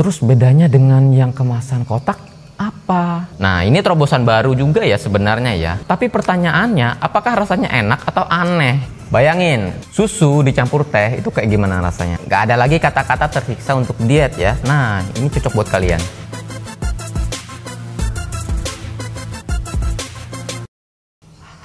Terus bedanya dengan yang kemasan kotak apa? Nah, ini terobosan baru juga ya sebenarnya ya. Tapi pertanyaannya, apakah rasanya enak atau aneh? Bayangin, susu dicampur teh itu kayak gimana rasanya? Gak ada lagi kata-kata tersiksa untuk diet ya. Nah, ini cocok buat kalian.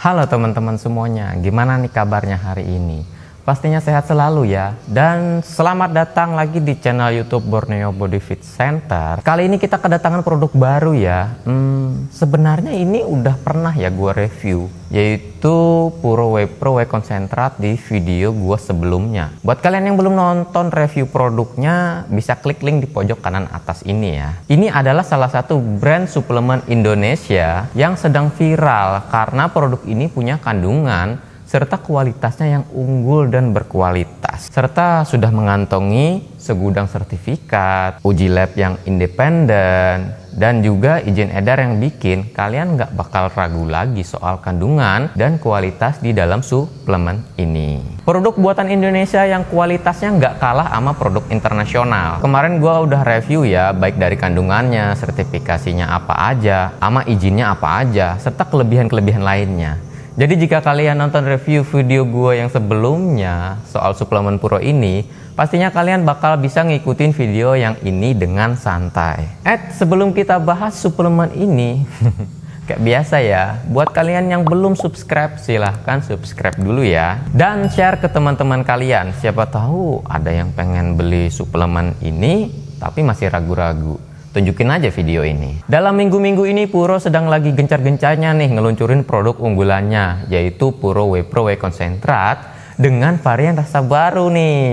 Halo teman-teman semuanya, gimana nih kabarnya hari ini? Pastinya sehat selalu ya. Dan selamat datang lagi di channel YouTube Borneo Body Fit Center. Kali ini kita kedatangan produk baru ya. Hmm, sebenarnya ini udah pernah ya gue review, yaitu Puro Whey Pro Whey konsentrat di video gue sebelumnya. Buat kalian yang belum nonton review produknya, bisa klik link di pojok kanan atas ini ya. Ini adalah salah satu brand suplemen Indonesia yang sedang viral karena produk ini punya kandungan serta kualitasnya yang unggul dan berkualitas, serta sudah mengantongi segudang sertifikat, uji lab yang independen, dan juga izin edar yang bikin kalian nggak bakal ragu lagi soal kandungan dan kualitas di dalam suplemen ini. Produk buatan Indonesia yang kualitasnya nggak kalah sama produk internasional. Kemarin gue udah review ya, baik dari kandungannya, sertifikasinya apa aja, sama izinnya apa aja, serta kelebihan-kelebihan lainnya. Jadi jika kalian nonton review video gue yang sebelumnya soal suplemen puro ini, pastinya kalian bakal bisa ngikutin video yang ini dengan santai. Eh, sebelum kita bahas suplemen ini, kayak biasa ya, buat kalian yang belum subscribe silahkan subscribe dulu ya. Dan share ke teman-teman kalian, siapa tahu ada yang pengen beli suplemen ini tapi masih ragu-ragu tunjukin aja video ini. Dalam minggu-minggu ini Puro sedang lagi gencar-gencarnya nih ngeluncurin produk unggulannya yaitu Puro Whey Pro Whey Concentrat dengan varian rasa baru nih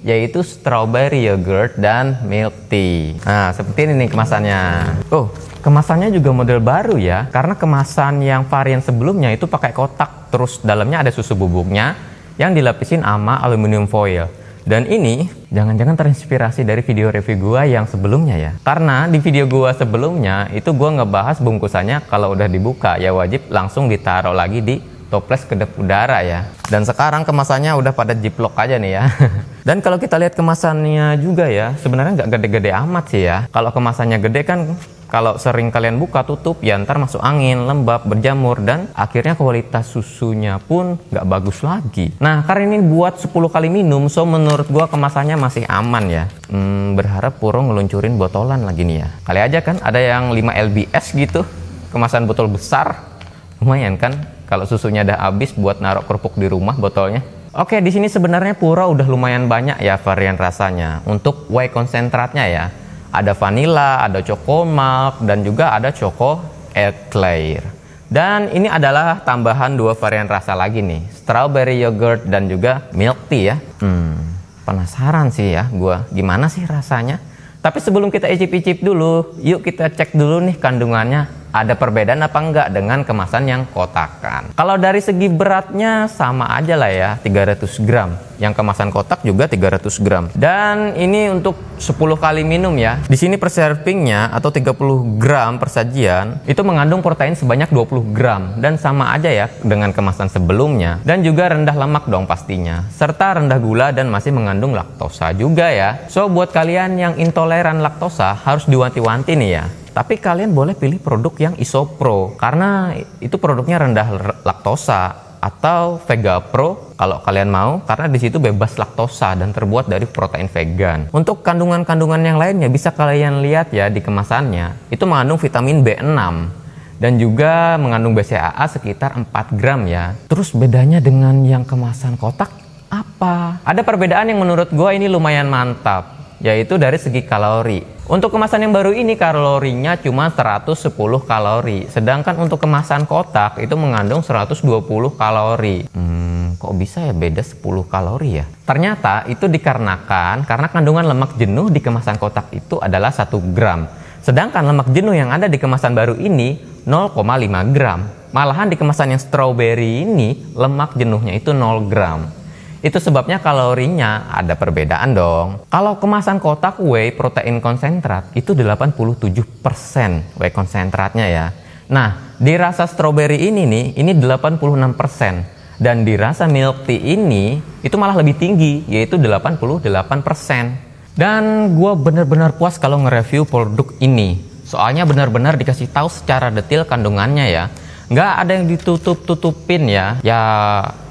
yaitu strawberry yogurt dan milk tea. Nah, seperti ini nih kemasannya. Oh, kemasannya juga model baru ya. Karena kemasan yang varian sebelumnya itu pakai kotak, terus dalamnya ada susu bubuknya yang dilapisin ama aluminium foil. Dan ini jangan-jangan terinspirasi dari video review gua yang sebelumnya ya. Karena di video gua sebelumnya itu gua ngebahas bungkusannya kalau udah dibuka ya wajib langsung ditaruh lagi di toples kedap udara ya. Dan sekarang kemasannya udah pada jiplok aja nih ya. Dan kalau kita lihat kemasannya juga ya, sebenarnya nggak gede-gede amat sih ya. Kalau kemasannya gede kan kalau sering kalian buka tutup ya ntar masuk angin, lembab, berjamur dan akhirnya kualitas susunya pun nggak bagus lagi. Nah karena ini buat 10 kali minum so menurut gua kemasannya masih aman ya. Hmm, berharap Puro ngeluncurin botolan lagi nih ya. Kali aja kan ada yang 5 LBS gitu kemasan botol besar. Lumayan kan kalau susunya udah habis buat narok kerupuk di rumah botolnya. Oke, di sini sebenarnya Pura udah lumayan banyak ya varian rasanya. Untuk whey konsentratnya ya, ada vanilla, ada choco coklat dan juga ada choco eclair. Dan ini adalah tambahan dua varian rasa lagi nih, strawberry yogurt dan juga milk tea ya. Hmm, penasaran sih ya gua gimana sih rasanya. Tapi sebelum kita icip-icip dulu, yuk kita cek dulu nih kandungannya ada perbedaan apa enggak dengan kemasan yang kotakan. Kalau dari segi beratnya sama aja lah ya, 300 gram. Yang kemasan kotak juga 300 gram. Dan ini untuk 10 kali minum ya. Di sini per servingnya atau 30 gram persajian itu mengandung protein sebanyak 20 gram dan sama aja ya dengan kemasan sebelumnya. Dan juga rendah lemak dong pastinya. Serta rendah gula dan masih mengandung laktosa juga ya. So buat kalian yang intoleran laktosa harus diwanti-wanti nih ya. Tapi kalian boleh pilih produk yang isopro karena itu produknya rendah laktosa atau Vega Pro kalau kalian mau karena di situ bebas laktosa dan terbuat dari protein vegan. Untuk kandungan-kandungan yang lainnya bisa kalian lihat ya di kemasannya. Itu mengandung vitamin B6 dan juga mengandung BCAA sekitar 4 gram ya. Terus bedanya dengan yang kemasan kotak apa? Ada perbedaan yang menurut gua ini lumayan mantap, yaitu dari segi kalori. Untuk kemasan yang baru ini kalorinya cuma 110 kalori, sedangkan untuk kemasan kotak itu mengandung 120 kalori. Hmm, kok bisa ya beda 10 kalori ya? Ternyata itu dikarenakan karena kandungan lemak jenuh di kemasan kotak itu adalah 1 gram. Sedangkan lemak jenuh yang ada di kemasan baru ini 0,5 gram. Malahan di kemasan yang strawberry ini lemak jenuhnya itu 0 gram. Itu sebabnya kalorinya ada perbedaan dong. Kalau kemasan kotak whey protein konsentrat itu 87% whey konsentratnya ya. Nah, di rasa strawberry ini nih, ini 86% dan di rasa milk tea ini itu malah lebih tinggi yaitu 88%. Dan gue benar-benar puas kalau nge-review produk ini. Soalnya benar-benar dikasih tahu secara detail kandungannya ya nggak ada yang ditutup-tutupin ya. Ya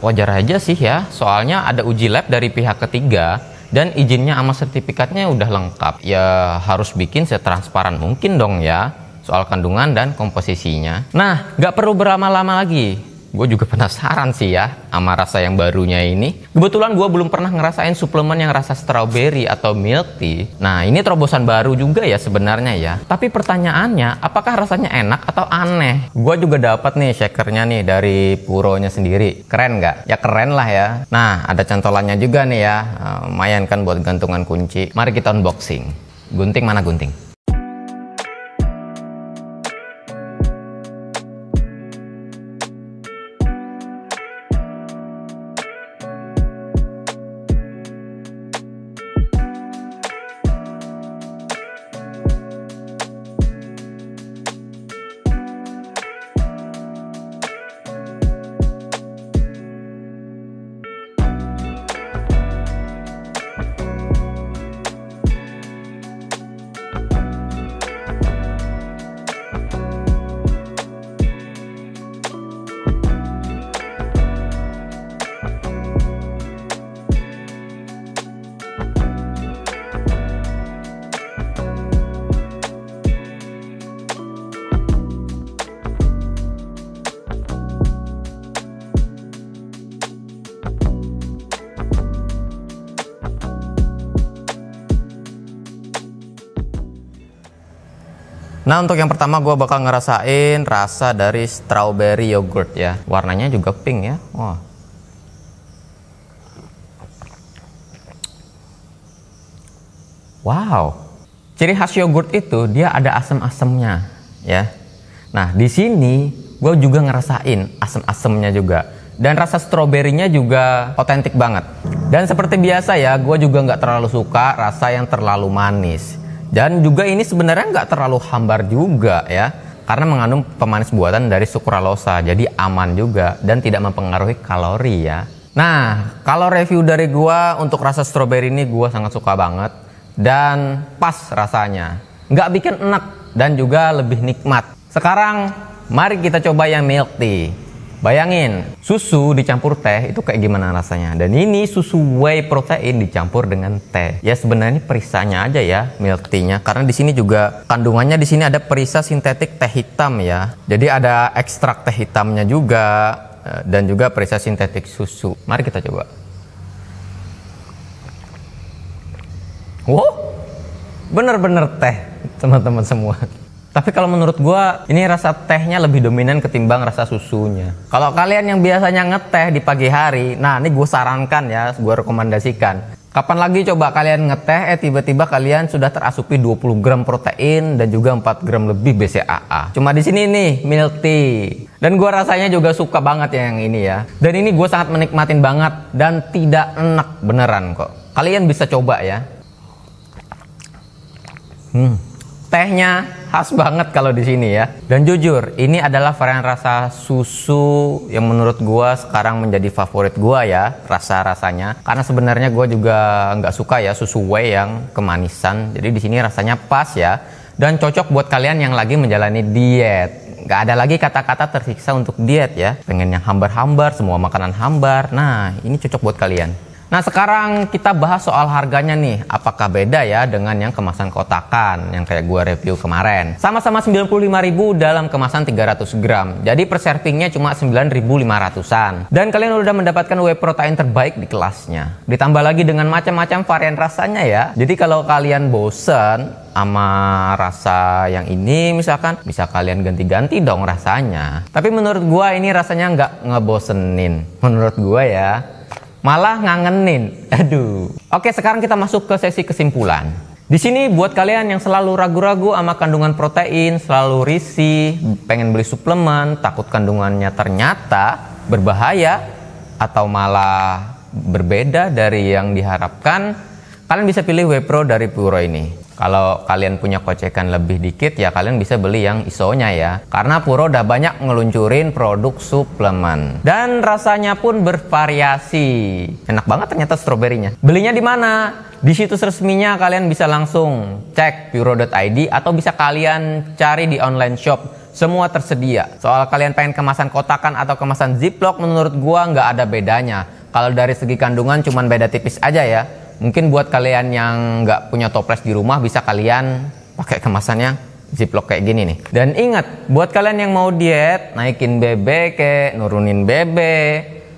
wajar aja sih ya, soalnya ada uji lab dari pihak ketiga dan izinnya sama sertifikatnya udah lengkap. Ya harus bikin setransparan mungkin dong ya soal kandungan dan komposisinya. Nah, nggak perlu berlama-lama lagi gue juga penasaran sih ya sama rasa yang barunya ini. Kebetulan gue belum pernah ngerasain suplemen yang rasa strawberry atau milk tea. Nah ini terobosan baru juga ya sebenarnya ya. Tapi pertanyaannya, apakah rasanya enak atau aneh? Gue juga dapat nih shakernya nih dari puronya sendiri. Keren nggak? Ya keren lah ya. Nah ada cantolannya juga nih ya. Eh, lumayan kan buat gantungan kunci. Mari kita unboxing. Gunting mana gunting? Nah untuk yang pertama gue bakal ngerasain rasa dari strawberry yogurt ya. Warnanya juga pink ya. Wah. Wow. Ciri khas yogurt itu dia ada asem-asemnya ya. Nah, di sini gue juga ngerasain asem-asemnya juga. Dan rasa stroberinya juga otentik banget. Dan seperti biasa ya, gue juga nggak terlalu suka rasa yang terlalu manis. Dan juga ini sebenarnya nggak terlalu hambar juga ya, karena mengandung pemanis buatan dari sukralosa, jadi aman juga dan tidak mempengaruhi kalori ya. Nah, kalau review dari gua untuk rasa stroberi ini gua sangat suka banget dan pas rasanya. Nggak bikin enak dan juga lebih nikmat. Sekarang mari kita coba yang milk tea. Bayangin, susu dicampur teh itu kayak gimana rasanya. Dan ini susu whey protein dicampur dengan teh. Ya sebenarnya perisanya aja ya milk tea-nya. Karena di sini juga kandungannya di sini ada perisa sintetik teh hitam ya. Jadi ada ekstrak teh hitamnya juga eh, dan juga perisa sintetik susu. Mari kita coba. Wow, bener-bener teh teman-teman semua. Tapi kalau menurut gue, ini rasa tehnya lebih dominan ketimbang rasa susunya. Kalau kalian yang biasanya ngeteh di pagi hari, nah ini gue sarankan ya, gue rekomendasikan. Kapan lagi coba kalian ngeteh, eh tiba-tiba kalian sudah terasupi 20 gram protein dan juga 4 gram lebih BCAA. Cuma di sini nih, milk tea. Dan gue rasanya juga suka banget ya yang ini ya. Dan ini gue sangat menikmatin banget dan tidak enak beneran kok. Kalian bisa coba ya. Hmm. Tehnya khas banget kalau di sini ya. Dan jujur, ini adalah varian rasa susu yang menurut gua sekarang menjadi favorit gua ya, rasa-rasanya. Karena sebenarnya gua juga nggak suka ya susu whey yang kemanisan. Jadi di sini rasanya pas ya dan cocok buat kalian yang lagi menjalani diet. Gak ada lagi kata-kata tersiksa untuk diet ya. Pengen yang hambar-hambar, semua makanan hambar. Nah, ini cocok buat kalian. Nah sekarang kita bahas soal harganya nih, apakah beda ya dengan yang kemasan kotakan yang kayak gua review kemarin. Sama-sama 95.000 dalam kemasan 300 gram, jadi per servingnya cuma 9.500an. Dan kalian udah mendapatkan whey protein terbaik di kelasnya. Ditambah lagi dengan macam-macam varian rasanya ya. Jadi kalau kalian bosen sama rasa yang ini misalkan bisa kalian ganti-ganti dong rasanya. Tapi menurut gua ini rasanya nggak ngebosenin. Menurut gua ya malah ngangenin. Aduh. Oke, sekarang kita masuk ke sesi kesimpulan. Di sini buat kalian yang selalu ragu-ragu sama kandungan protein, selalu risih, pengen beli suplemen, takut kandungannya ternyata berbahaya atau malah berbeda dari yang diharapkan, kalian bisa pilih Wepro dari Puro ini. Kalau kalian punya kocekan lebih dikit ya kalian bisa beli yang ISO-nya ya. Karena Puro udah banyak ngeluncurin produk suplemen. Dan rasanya pun bervariasi. Enak banget ternyata stroberinya. Belinya di mana? Di situs resminya kalian bisa langsung cek puro.id atau bisa kalian cari di online shop semua tersedia. Soal kalian pengen kemasan kotakan atau kemasan ziplock menurut gua nggak ada bedanya. Kalau dari segi kandungan cuman beda tipis aja ya. Mungkin buat kalian yang nggak punya toples di rumah bisa kalian pakai kemasannya ziplock kayak gini nih. Dan ingat, buat kalian yang mau diet, naikin BB kayak nurunin BB,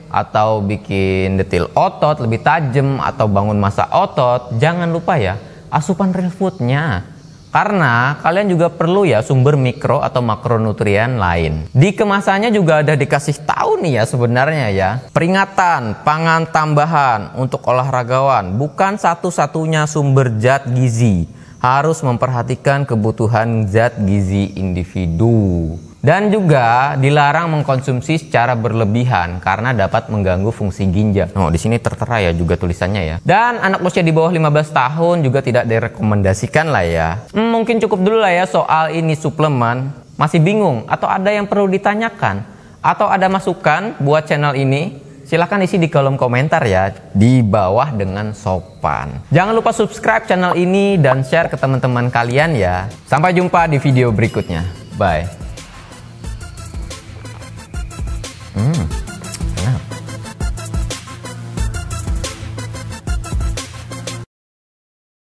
atau bikin detil otot lebih tajam atau bangun masa otot, jangan lupa ya asupan real foodnya. Karena kalian juga perlu ya sumber mikro atau makronutrien lain. Di kemasannya juga ada dikasih tahu nih ya sebenarnya ya. Peringatan pangan tambahan untuk olahragawan bukan satu-satunya sumber zat gizi. Harus memperhatikan kebutuhan zat gizi individu. Dan juga dilarang mengkonsumsi secara berlebihan karena dapat mengganggu fungsi ginjal. Oh, di sini tertera ya juga tulisannya ya. Dan anak usia di bawah 15 tahun juga tidak direkomendasikan lah ya. Hmm, mungkin cukup dulu lah ya soal ini suplemen. Masih bingung atau ada yang perlu ditanyakan? Atau ada masukan buat channel ini? Silahkan isi di kolom komentar ya, di bawah dengan sopan. Jangan lupa subscribe channel ini dan share ke teman-teman kalian ya. Sampai jumpa di video berikutnya. Bye.